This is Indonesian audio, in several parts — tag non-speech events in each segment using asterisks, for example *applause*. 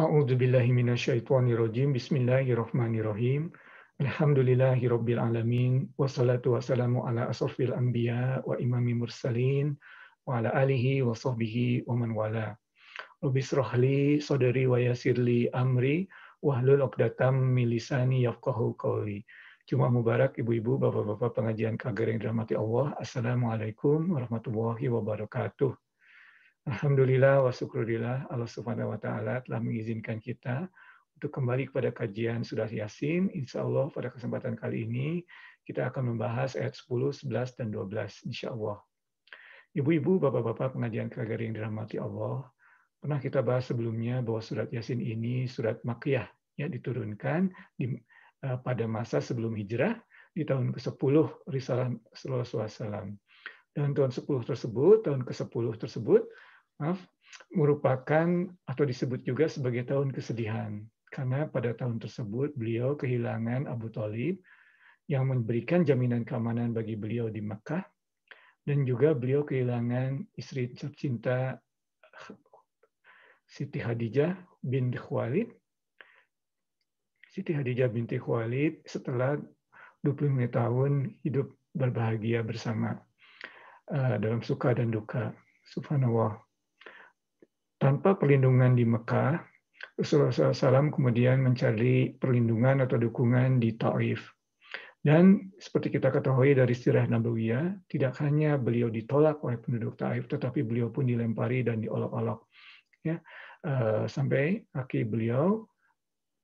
A'udzubillahi minasyaitonirrajim. Bismillahirrahmanirrahim. Alhamdulillahi alamin. Wassalatu wassalamu ala asrafil anbiya wa imami mursalin wa ala alihi wa sahbihi wa man wala. Rabbi srohli sodari wa yasirli amri wahlul uqdatam min lisani yafqahu qawli. Cuma mubarak ibu-ibu, bapak-bapak pengajian kagering dirahmati Allah. Assalamualaikum warahmatullahi wabarakatuh. Alhamdulillah wa syukurillah Allah Subhanahu wa taala telah mengizinkan kita untuk kembali kepada kajian Surah Yasin. Insya Allah pada kesempatan kali ini kita akan membahas ayat 10, 11, dan 12 insya Allah. Ibu-ibu, bapak-bapak pengajian kagari yang dirahmati Allah, pernah kita bahas sebelumnya bahwa surat Yasin ini surat Makiyah ya diturunkan di, uh, pada masa sebelum hijrah di tahun ke-10 Risalah Rasulullah SAW. Dan tahun 10 tersebut, tahun ke-10 tersebut, maaf, merupakan atau disebut juga sebagai tahun kesedihan karena pada tahun tersebut beliau kehilangan Abu Talib yang memberikan jaminan keamanan bagi beliau di Mekah dan juga beliau kehilangan istri tercinta Siti Hadijah binti Khalid. Siti Hadijah binti Khalid setelah 25 tahun hidup berbahagia bersama eh, dalam suka dan duka. Subhanallah tanpa perlindungan di Mekah, Rasulullah SAW kemudian mencari perlindungan atau dukungan di Taif. Dan seperti kita ketahui dari sirah Nabawiyah, tidak hanya beliau ditolak oleh penduduk Taif, tetapi beliau pun dilempari dan diolok-olok. Ya, eh, sampai kaki beliau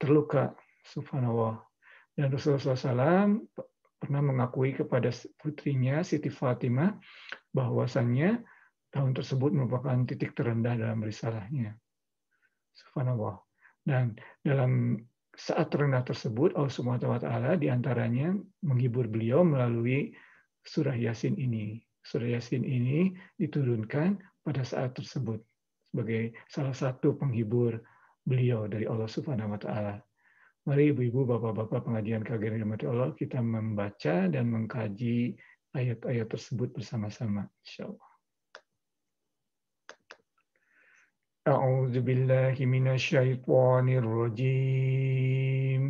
terluka, subhanallah. Dan Rasulullah SAW pernah mengakui kepada putrinya Siti Fatimah bahwasannya Tahun tersebut merupakan titik terendah dalam risalahnya. Subhanallah. Dan dalam saat terendah tersebut, Allah SWT taala diantaranya menghibur beliau melalui surah Yasin ini. Surah Yasin ini diturunkan pada saat tersebut sebagai salah satu penghibur beliau dari Allah Subhanahu wa taala. Mari ibu-ibu, bapak-bapak pengajian KGR rahmat Allah, kita membaca dan mengkaji ayat-ayat tersebut bersama-sama. insyaallah. أعوذ بالله من الشيطان الرجيم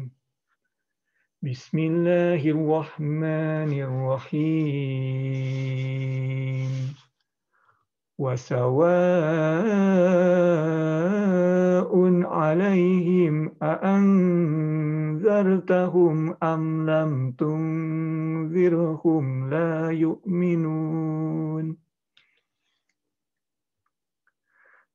بسم الله الرحمن الرحيم وسواء عليهم أأنذرتهم أم لم تنذرهم لا يؤمنون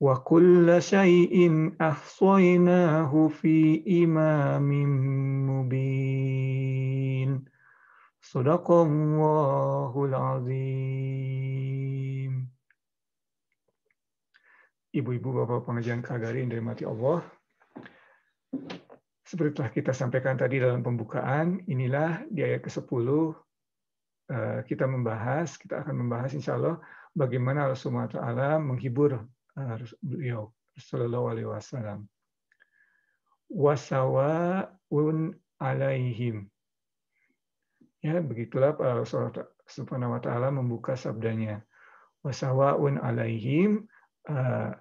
وكل شيء أحصيناه في إمام مبين صدق الله العظيم Ibu-ibu, Bapak pengajian Kagari yang dirahmati Allah. Seperti telah kita sampaikan tadi dalam pembukaan, inilah di ayat ke-10 eh, kita membahas, kita akan membahas insya Allah bagaimana Allah SWT menghibur beliau Sallallahu Alaihi Wasallam. Wasawaun alaihim. Ya, begitulah eh, Allah Subhanahu wa taala membuka sabdanya. Wasawaun alaihim uh,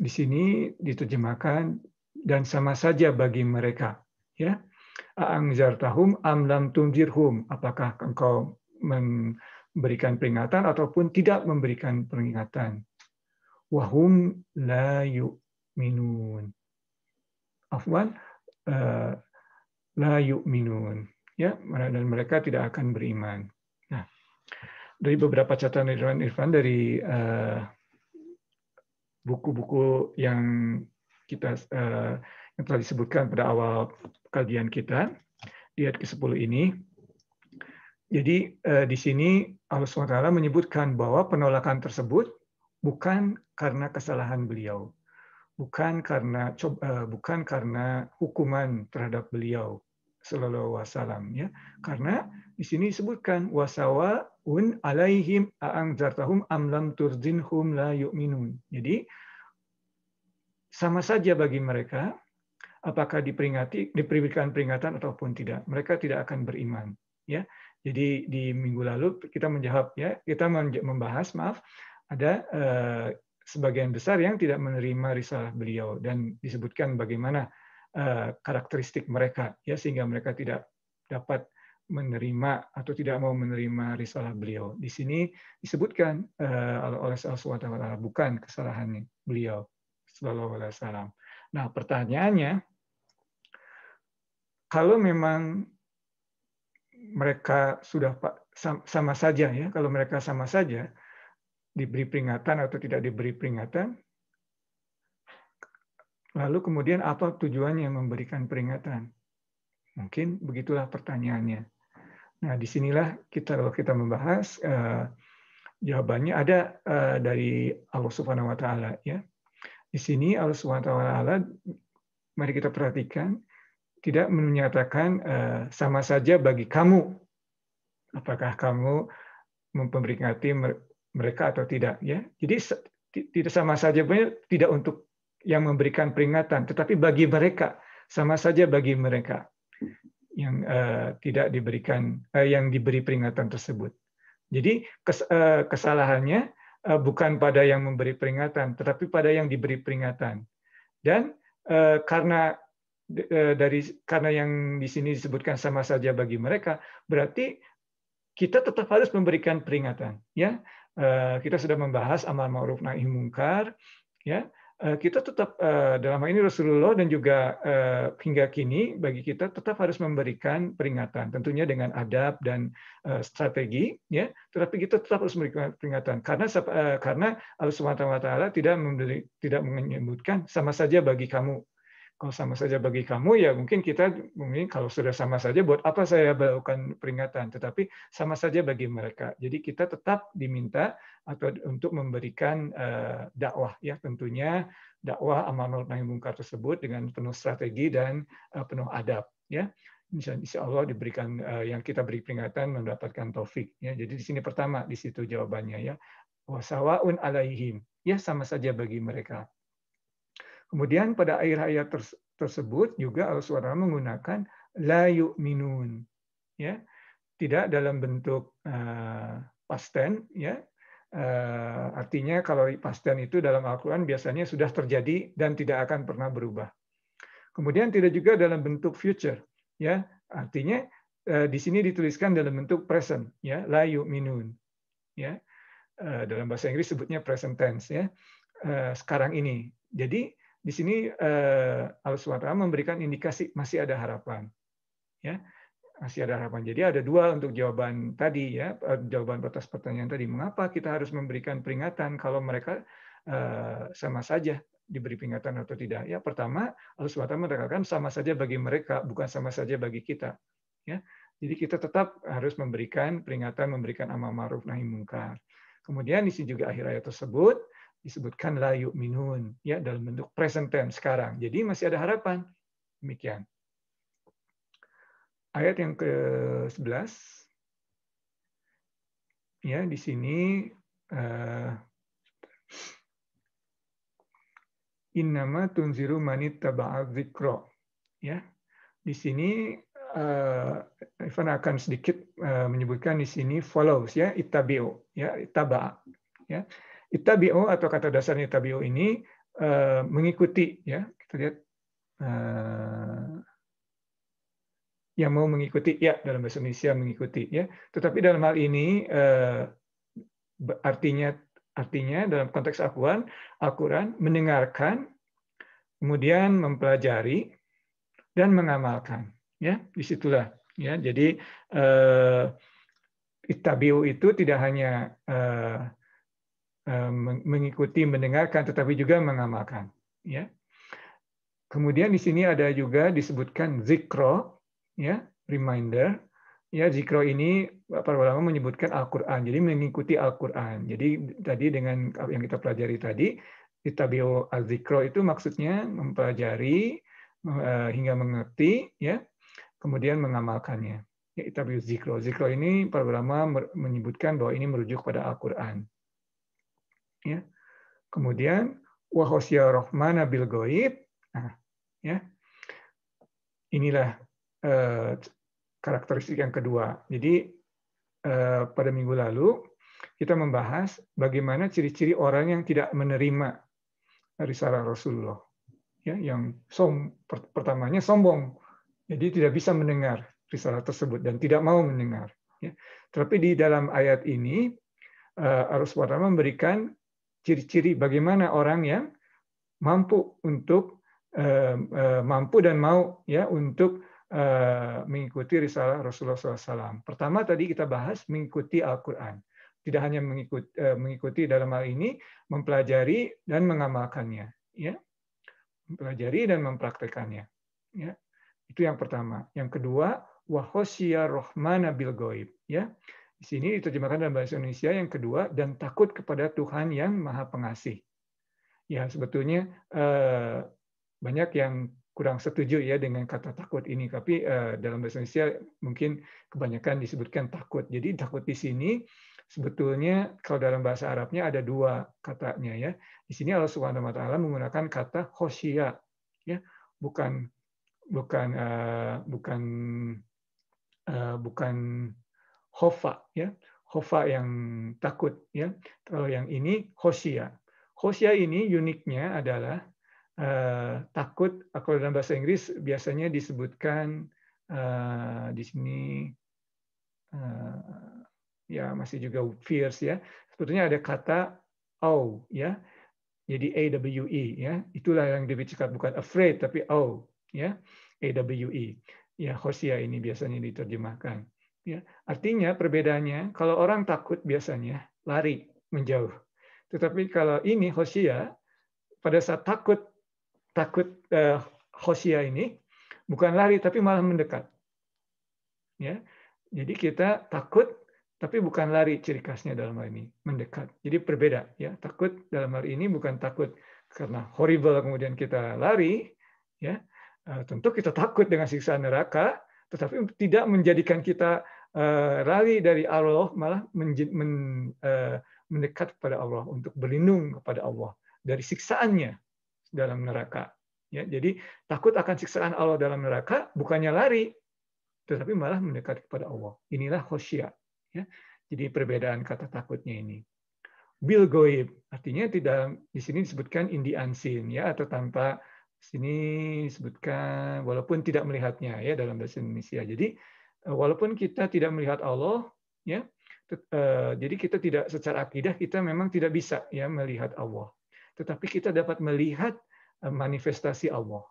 di sini diterjemahkan dan sama saja bagi mereka, ya. Angzartahum amlam lam tunzirhum. Apakah engkau memberikan peringatan ataupun tidak memberikan peringatan? wahum la yu'minun. Afwan, uh, la yu'minun. Ya, dan mereka tidak akan beriman. Nah, dari beberapa catatan Irfan Irfan dari buku eh, buku-buku yang kita uh, yang telah disebutkan pada awal kajian kita di ayat ke-10 ini. Jadi uh, di sini Allah SWT menyebutkan bahwa penolakan tersebut bukan karena kesalahan beliau, bukan karena coba eh, bukan karena hukuman terhadap beliau sallallahu wasallam ya. Karena di sini disebutkan wasawa un alaihim zartahum amlam turzinhum la yu'minun. Jadi sama saja bagi mereka apakah diperingati diberikan peringatan ataupun tidak. Mereka tidak akan beriman ya. Jadi di minggu lalu kita menjawab ya, kita membahas maaf ada eh, sebagian besar yang tidak menerima risalah beliau dan disebutkan bagaimana eh, karakteristik mereka ya sehingga mereka tidak dapat menerima atau tidak mau menerima risalah beliau. Di sini disebutkan uh, oleh Rasulullah SWT bukan kesalahan beliau Sallallahu Alaihi Wasallam. Nah pertanyaannya, kalau memang mereka sudah sama saja ya, kalau mereka sama saja, diberi peringatan atau tidak diberi peringatan. Lalu kemudian apa tujuannya memberikan peringatan? Mungkin begitulah pertanyaannya. Nah, disinilah kita kalau kita membahas eh, jawabannya ada eh, dari Allah Subhanahu Wa Taala ya. Di sini Allah Subhanahu Wa Taala mari kita perhatikan tidak menyatakan eh, sama saja bagi kamu apakah kamu memperingati mereka atau tidak ya. Jadi tidak sama saja tidak untuk yang memberikan peringatan, tetapi bagi mereka sama saja bagi mereka yang uh, tidak diberikan uh, yang diberi peringatan tersebut. Jadi kes, uh, kesalahannya uh, bukan pada yang memberi peringatan, tetapi pada yang diberi peringatan. Dan uh, karena dari karena yang di sini disebutkan sama saja bagi mereka, berarti kita tetap harus memberikan peringatan ya eh, kita sudah membahas amal ma'ruf nahi mungkar ya eh, kita tetap eh, dalam hal ini Rasulullah dan juga hingga kini bagi kita tetap harus memberikan peringatan tentunya dengan adab dan strategi ya tetapi kita tetap harus memberikan peringatan karena karena Allah Subhanahu wa taala tidak memberi, tidak menyebutkan sama saja bagi kamu kalau sama saja bagi kamu, ya mungkin kita mungkin kalau sudah sama saja, buat apa saya melakukan peringatan? Tetapi sama saja bagi mereka. Jadi kita tetap diminta atau untuk memberikan eh, dakwah, ya tentunya dakwah amal nahi mungkar tersebut dengan penuh strategi dan eh, penuh adab, ya. Insya, Allah diberikan eh, yang kita beri peringatan mendapatkan taufik. Ya. Jadi di sini pertama di situ jawabannya ya wasawaun alaihim ya sama saja bagi mereka Kemudian pada akhir ayat tersebut juga Allah SWT menggunakan la minun, Ya, tidak dalam bentuk uh, eh, past ya. Uh, artinya kalau pasten itu dalam Al-Qur'an biasanya sudah terjadi dan tidak akan pernah berubah. Kemudian tidak juga dalam bentuk future ya. Artinya eh, di sini dituliskan dalam bentuk present ya, la minun, Ya. dalam bahasa Inggris sebutnya present tense ya. Uh, sekarang ini. Jadi di sini eh, Allah SWT memberikan indikasi masih ada harapan. Ya, masih ada harapan. Jadi ada dua untuk jawaban tadi ya, eh, jawaban batas pertanyaan tadi. Mengapa kita harus memberikan peringatan kalau mereka eh, sama saja diberi peringatan atau tidak? Ya, pertama Allah SWT mengatakan sama saja bagi mereka, bukan sama saja bagi kita. Ya, jadi kita tetap harus memberikan peringatan, memberikan amal ma'ruf nahi mungkar. Kemudian di sini juga akhir ayat tersebut disebutkan la minun ya dalam bentuk present tense sekarang. Jadi masih ada harapan. Demikian. Ayat yang ke-11 ya di sini uh, innama tunziru manit dzikra. Ya. Di sini uh, Ivan akan sedikit uh, menyebutkan di sini follows ya itabio ya itaba ya Itabio atau kata dasarnya itabio ini eh, mengikuti ya. Kita lihat eh, yang mau mengikuti ya dalam bahasa Indonesia mengikuti ya. Tetapi dalam hal ini eh, artinya artinya dalam konteks akuan akuran mendengarkan kemudian mempelajari dan mengamalkan ya disitulah ya jadi itabio itu tidak hanya uh, Eh, mengikuti mendengarkan tetapi juga mengamalkan ya kemudian di sini ada juga disebutkan zikro ya reminder ya zikro ini para ulama menyebutkan Al-Qur'an jadi mengikuti Al-Qur'an jadi tadi dengan yang kita pelajari tadi itabio al zikro itu maksudnya mempelajari eh, hingga mengerti ya kemudian mengamalkannya ya itabio zikro zikro ini para ulama menyebutkan bahwa ini merujuk pada Al-Qur'an Ya. Kemudian wahosya rohmana bil goib. Nah, ya. Inilah eh, karakteristik yang kedua. Jadi eh, pada minggu lalu kita membahas bagaimana ciri-ciri orang yang tidak menerima risalah Rasulullah. Ya, yang som, pertamanya sombong. Jadi tidak bisa mendengar risalah tersebut dan tidak mau mendengar. Ya. Tapi di dalam ayat ini, eh, Arus SWT memberikan ciri-ciri bagaimana orang yang mampu untuk eh, mampu dan mau ya untuk eh, mengikuti risalah Rasulullah SAW. Pertama tadi kita bahas mengikuti Al-Quran. Tidak hanya mengikuti, eh, mengikuti dalam hal ini, mempelajari dan mengamalkannya. Ya. Mempelajari dan mempraktekannya. Ya. Itu yang pertama. Yang kedua, wahosia rohmana bil goib. Ya. Di sini diterjemahkan dalam bahasa Indonesia yang kedua, dan takut kepada Tuhan yang maha pengasih. Ya, sebetulnya eh, banyak yang kurang setuju ya dengan kata takut ini, tapi eh, dalam bahasa Indonesia mungkin kebanyakan disebutkan takut. Jadi takut di sini sebetulnya kalau dalam bahasa Arabnya ada dua katanya ya. Di sini Allah Subhanahu wa taala menggunakan kata khosyia ya, bukan bukan eh, bukan bukan Hofa ya. Hofa yang takut ya. Kalau yang ini Hosea. Hosea ini uniknya adalah eh, takut kalau dalam bahasa Inggris biasanya disebutkan eh, di sini eh, ya masih juga fierce ya. Sebetulnya ada kata au ya. Jadi AWE ya. Itulah yang dibicarakan bukan afraid tapi au ya. AWE. Ya Hosea ini biasanya diterjemahkan. Ya, artinya perbedaannya kalau orang takut biasanya lari menjauh. Tetapi kalau ini Hosea pada saat takut takut eh, Hosea ini bukan lari tapi malah mendekat. Ya. Jadi kita takut tapi bukan lari ciri khasnya dalam hal ini, mendekat. Jadi berbeda ya. Takut dalam hal ini bukan takut karena horrible kemudian kita lari ya. Eh, tentu kita takut dengan siksa neraka, tetapi tidak menjadikan kita eh, lari dari Allah, malah eh, mendekat kepada Allah untuk berlindung kepada Allah dari siksaannya dalam neraka. Ya, jadi takut akan siksaan Allah dalam neraka bukannya lari, tetapi malah mendekat kepada Allah. Inilah khosyah Ya. Jadi perbedaan kata takutnya ini. Bil goib artinya tidak di sini disebutkan indi ansin ya atau tanpa sini disebutkan walaupun tidak melihatnya ya dalam bahasa Indonesia. Jadi eh, walaupun kita tidak melihat Allah ya eh, jadi kita tidak secara akidah kita memang tidak bisa ya melihat Allah. Tetapi kita dapat melihat eh, manifestasi Allah.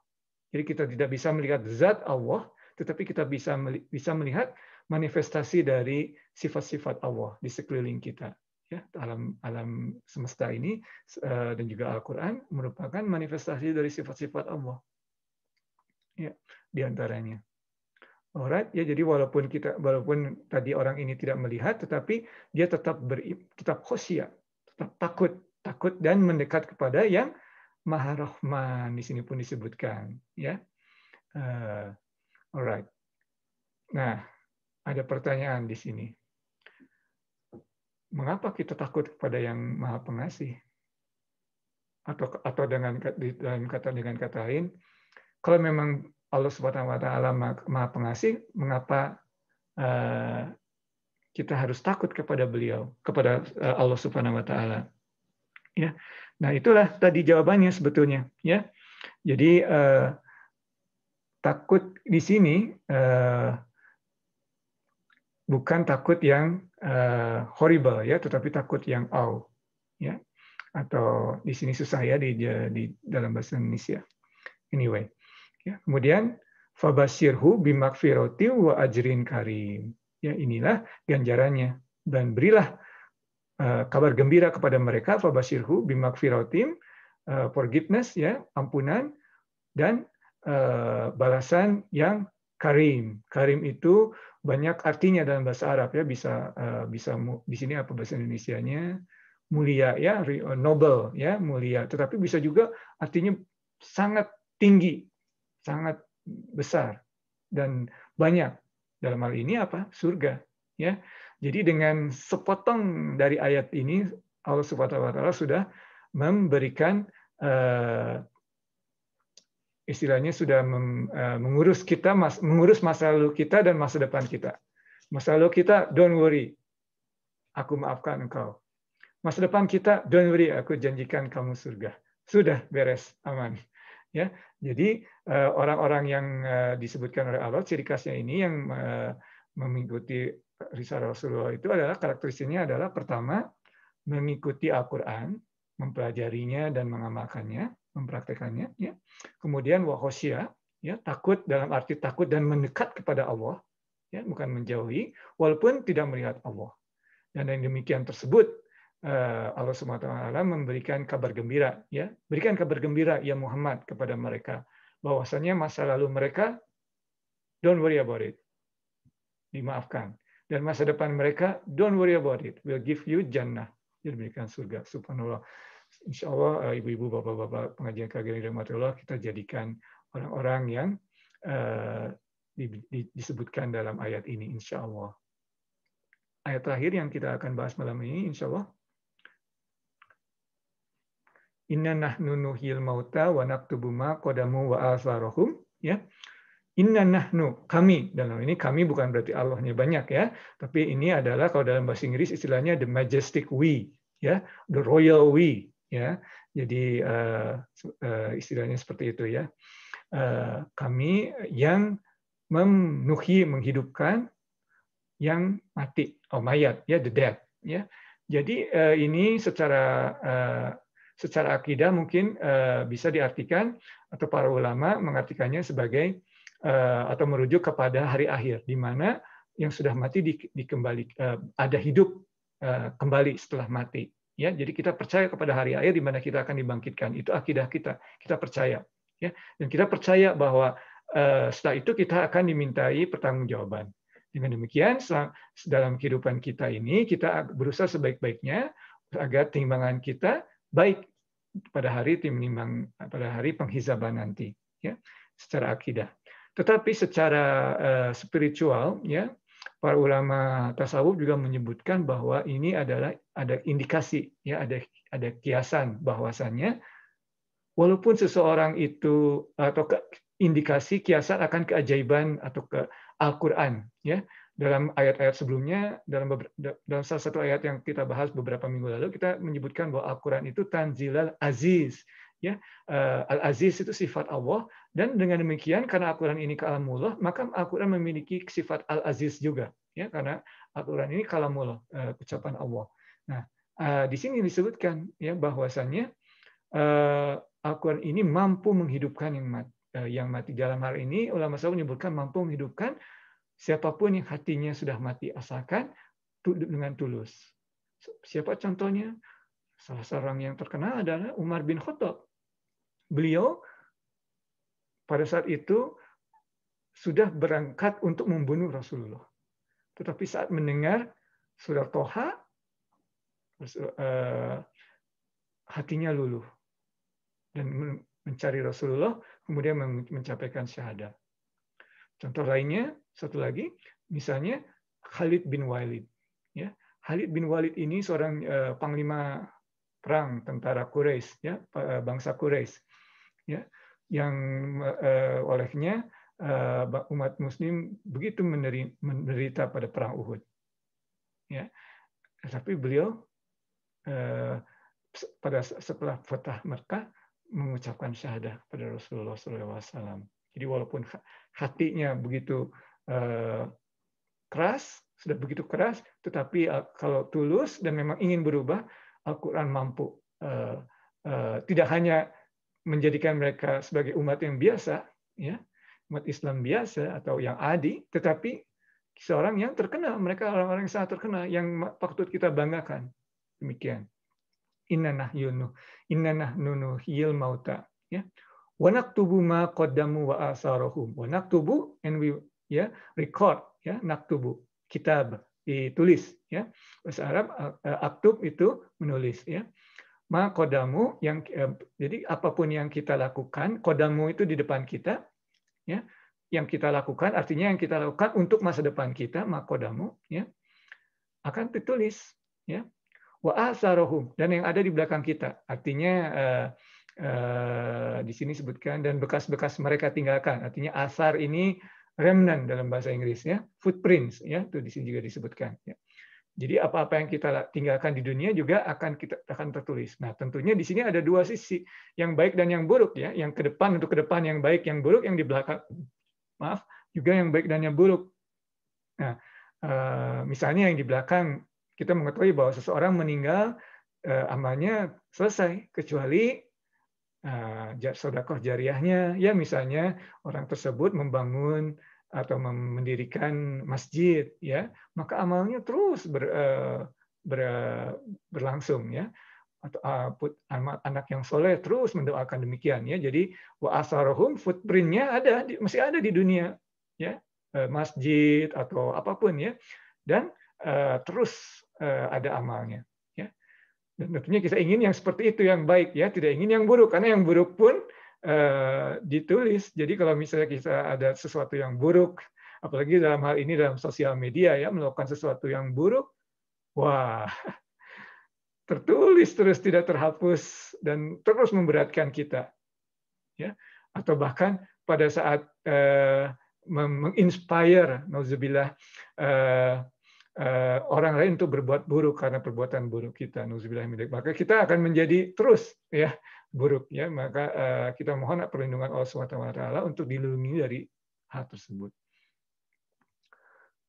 Jadi kita tidak bisa melihat zat Allah, tetapi kita bisa bisa melihat manifestasi dari sifat-sifat Allah di sekeliling kita ya alam alam semesta ini eh, dan juga Al-Qur'an merupakan manifestasi dari sifat-sifat Allah. Ya, di Alright, ya jadi walaupun kita walaupun tadi orang ini tidak melihat tetapi dia tetap ber, tetap khosyah, tetap takut, takut dan mendekat kepada yang Maha Rahman di sini pun disebutkan, ya. Uh, alright. Nah, ada pertanyaan di sini mengapa kita takut kepada yang maha pengasih? Atau atau dengan dalam kata dengan kata lain, kalau memang Allah Swt Maha Pengasih, mengapa uh, kita harus takut kepada beliau, kepada uh, Allah Subhanahu wa taala? Ya. Nah, itulah tadi jawabannya sebetulnya, ya. Jadi uh, takut di sini uh, bukan takut yang uh, horrible ya, tetapi takut yang au ya atau di sini susah ya di, di dalam bahasa Indonesia. Anyway, ya, kemudian fabasirhu bimakfiroti wa ajrin karim. Ya inilah ganjarannya dan berilah uh, kabar gembira kepada mereka fabasirhu bimakfirotim uh, eh, forgiveness ya ampunan dan uh, balasan yang karim. Karim itu banyak artinya dalam bahasa Arab ya bisa eh, bisa di sini apa bahasa Indonesianya mulia ya eh, noble ya mulia tetapi bisa juga artinya sangat tinggi sangat besar dan banyak dalam hal ini apa surga ya jadi dengan sepotong dari ayat ini Allah Subhanahu wa taala sudah memberikan uh, istilahnya sudah eh, mengurus kita mengurus masa lalu kita dan masa depan kita. Masa lalu kita don't worry, aku maafkan engkau. Masa depan kita don't worry, aku janjikan kamu surga. Sudah beres, aman. Ya, jadi eh, orang-orang yang eh, disebutkan oleh Allah ciri khasnya ini yang mengikuti risalah Rasulullah itu adalah karakteristiknya adalah pertama mengikuti Al-Qur'an, mempelajarinya dan mengamalkannya mempraktekannya ya kemudian wahosya ya takut dalam arti takut dan mendekat kepada Allah ya bukan menjauhi walaupun tidak melihat Allah dan yang demikian tersebut eh, Allah SWT memberikan kabar gembira ya berikan kabar gembira ya Muhammad kepada mereka bahwasanya masa lalu mereka don't worry about it dimaafkan dan masa depan mereka don't worry about it we'll give you jannah diberikan surga subhanallah insya Allah eh, ibu-ibu, bapak-bapak pengajian KGRI Rahmatullah kita jadikan orang-orang yang uh, di, di, disebutkan dalam ayat ini, insya Allah. Ayat terakhir yang kita akan bahas malam ini, insya Allah. Inna nahnu nuhil mauta wa naktubu ma wa asarohum. Ya. Inna nahnu, kami. Dalam ini kami bukan berarti Allahnya banyak ya. Tapi ini adalah kalau dalam bahasa Inggris istilahnya the majestic we. ya The royal we ya jadi eh, eh, istilahnya seperti itu ya eh, kami yang memenuhi menghidupkan yang mati oh mayat ya the dead ya jadi ini secara secara akidah mungkin bisa diartikan atau para ulama mengartikannya sebagai atau merujuk kepada hari akhir di mana yang sudah mati dikembali ada hidup kembali setelah mati Ya, jadi kita percaya kepada hari akhir di mana kita akan dibangkitkan. Itu akidah kita. Kita percaya. Ya, dan kita percaya bahwa eh, setelah itu kita akan dimintai pertanggungjawaban. Dengan demikian, dalam kehidupan kita ini kita berusaha sebaik-baiknya agar timbangan kita baik pada hari timbang pada hari penghisaban nanti, ya, secara akidah. Tetapi secara eh, spiritual, ya, para ulama tasawuf juga menyebutkan bahwa ini adalah ada indikasi ya ada ada kiasan bahwasannya walaupun seseorang itu atau ke, indikasi kiasan akan keajaiban atau ke Al-Qur'an ya dalam ayat-ayat sebelumnya dalam dalam salah satu ayat yang kita bahas beberapa minggu lalu kita menyebutkan bahwa Al-Qur'an itu tanzilal aziz ya eh, Al-Aziz itu sifat Allah dan dengan demikian, karena Al-Quran ini kalamullah, maka Al-Quran memiliki sifat al-aziz juga. ya Karena Al-Quran ini kalamullah, eh, ucapan Allah. Nah, eh, di sini disebutkan ya bahwasannya eh, Al-Quran ini mampu menghidupkan yang mati. Yang mati dalam hal ini, ulama saya menyebutkan mampu menghidupkan siapapun yang hatinya sudah mati, asalkan dengan tulus. Siapa contohnya? Salah seorang yang terkenal adalah Umar bin Khattab. Beliau pada saat itu sudah berangkat untuk membunuh Rasulullah. Tetapi saat mendengar surat Toha, eh, hatinya luluh dan mencari Rasulullah, kemudian mencapaikan syahadat. Contoh lainnya, satu lagi, misalnya Khalid bin Walid. Ya, Khalid bin Walid ini seorang eh, panglima perang tentara Quraisy, ya, eh, bangsa Quraisy. Ya, yang eh, eh, olehnya eh, umat Muslim begitu menderita pada perang Uhud. Ya, tapi beliau pada setelah Fatah Mekah mengucapkan syahadah pada Rasulullah SAW. Jadi walaupun hatinya begitu keras, sudah begitu keras, tetapi kalau tulus dan memang ingin berubah, Al-Quran mampu. Tidak hanya menjadikan mereka sebagai umat yang biasa, ya, umat Islam biasa atau yang adi, tetapi seorang yang terkenal, mereka orang-orang yang sangat terkenal, yang patut kita banggakan. Demikian. Inna nahyunu, inna nahnunu hiyil mauta. Ya. Wa naktubu ma qaddamu wa asarohum. Wa naktubu and we ya record ya naktubu kitab ditulis ya bahasa Arab uh, uh, aktub itu menulis ya ma kodamu yang eh, jadi apapun yang kita lakukan kodamu itu di depan kita ya yang kita lakukan artinya yang kita lakukan untuk masa depan kita ma kodamu ya akan tertulis ya wa asarohum dan yang ada di belakang kita artinya eh, eh, di sini sebutkan dan bekas-bekas mereka tinggalkan artinya asar ini remnant dalam bahasa Inggris ya footprints ya itu di sini juga disebutkan ya jadi apa-apa yang kita tinggalkan di dunia juga akan kita akan tertulis. Nah, tentunya di sini ada dua sisi, yang baik dan yang buruk ya, yang ke depan untuk ke depan yang baik, yang buruk yang di belakang. Maaf, juga yang baik dan yang buruk. Nah, eh, misalnya yang di belakang kita mengetahui bahwa seseorang meninggal eh, amalnya selesai kecuali eh, sodakoh jariahnya ya misalnya orang tersebut membangun atau mendirikan masjid ya maka amalnya terus ber, eh, ber, berlangsung ya atau ah, put, anak, yang soleh terus mendoakan demikian ya jadi wa asarohum footprintnya ada masih ada di dunia ya eh, masjid atau apapun ya dan uh, terus uh, ada amalnya ya dan tentunya kita ingin yang seperti itu yang baik ya tidak ingin yang buruk karena yang buruk pun Eh, ditulis. Jadi kalau misalnya kita ada sesuatu yang buruk, apalagi dalam hal ini dalam sosial media ya melakukan sesuatu yang buruk, wah *laughs* tertulis terus tidak terhapus dan terus memberatkan kita, ya atau bahkan pada saat uh, menginspire, nauzubillah uh, uh, orang lain untuk berbuat buruk karena perbuatan buruk kita, nauzubillah milik. Maka kita akan menjadi terus ya buruk ya maka uh, kita mohon perlindungan Allah SWT untuk dilindungi dari hal tersebut.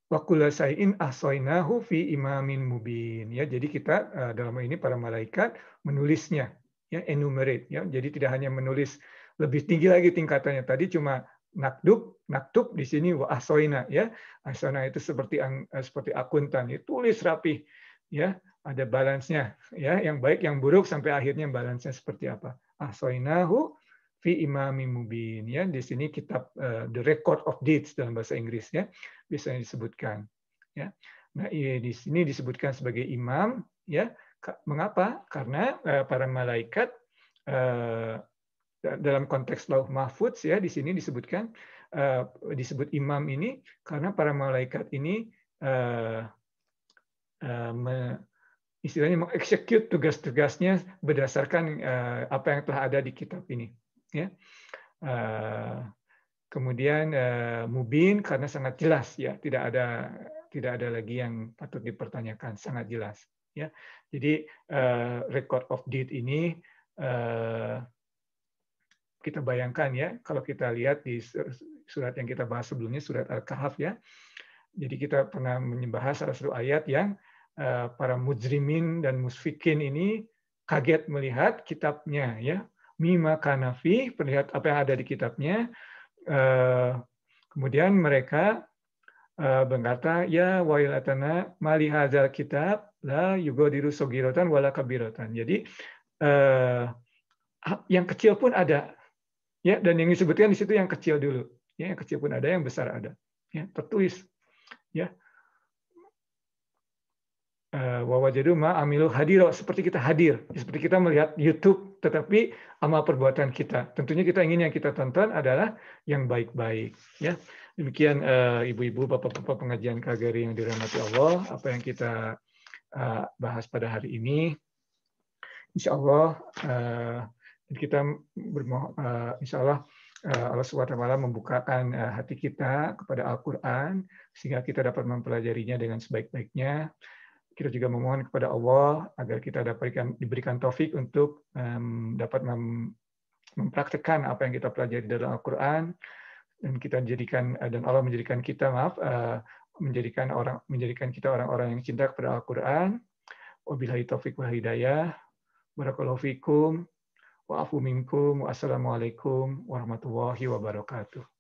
Wakula sayin ahsoinahu fi imamin mubin ya jadi kita uh, dalam ini para malaikat menulisnya ya enumerate ya jadi tidak hanya menulis lebih tinggi lagi tingkatannya tadi cuma nakdub naktub di sini wa ahsoina ya ahsoina itu seperti eh, seperti akuntan ya tulis rapi ya ada balance-nya ya yang baik yang buruk sampai akhirnya balance-nya seperti apa asoinahu fi imami mubin ya di sini kitab uh, the record of deeds dalam bahasa Inggris ya bisa disebutkan ya nah iya, di sini disebutkan sebagai imam ya mengapa karena uh, para malaikat uh, dalam konteks lauh mahfudz ya di sini disebutkan uh, disebut imam ini karena para malaikat ini uh, uh, me, istilahnya mengeksekut tugas-tugasnya berdasarkan uh, apa yang telah ada di kitab ini. Ya. Uh, kemudian uh, mubin karena sangat jelas ya, tidak ada tidak ada lagi yang patut dipertanyakan, sangat jelas. Ya. Jadi uh, record of deed ini uh, kita bayangkan ya, kalau kita lihat di surat yang kita bahas sebelumnya, surat Al-Kahf ya. Jadi kita pernah menyembah salah satu ayat yang uh, Eh, para mujrimin dan musfikin ini kaget melihat kitabnya ya mima kanafi melihat apa yang ada di kitabnya eh, kemudian mereka eh, berkata ya wailatana mali hazal kitab la yugadiru sogirotan wala kabirotan jadi yang kecil pun ada ya dan yang disebutkan di situ yang kecil dulu ya yang kecil pun ada yang besar ada ya tertulis ya Eh, wawajadu ma amilu hadiro seperti kita hadir ya, seperti kita melihat YouTube tetapi amal perbuatan kita tentunya kita ingin yang kita tonton adalah yang baik-baik ya demikian eh, ibu-ibu bapak-bapak pengajian kagari yang dirahmati Allah apa yang kita eh, bahas pada hari ini insya Allah kita bermohon insya Allah Allah SWT membukakan hati kita kepada Al-Quran sehingga kita dapat mempelajarinya dengan sebaik-baiknya kita juga memohon kepada Allah agar kita dapat diberikan taufik untuk um, dapat mem, mempraktekkan apa yang kita pelajari dalam Al-Qur'an dan kita menjadikan eh, dan Allah menjadikan kita maaf uh, menjadikan orang menjadikan kita orang-orang yang cinta kepada Al-Qur'an. Wabillahi taufik wa hidayah. Barakallahu fikum wa afu minkum wa warahmatullahi wabarakatuh.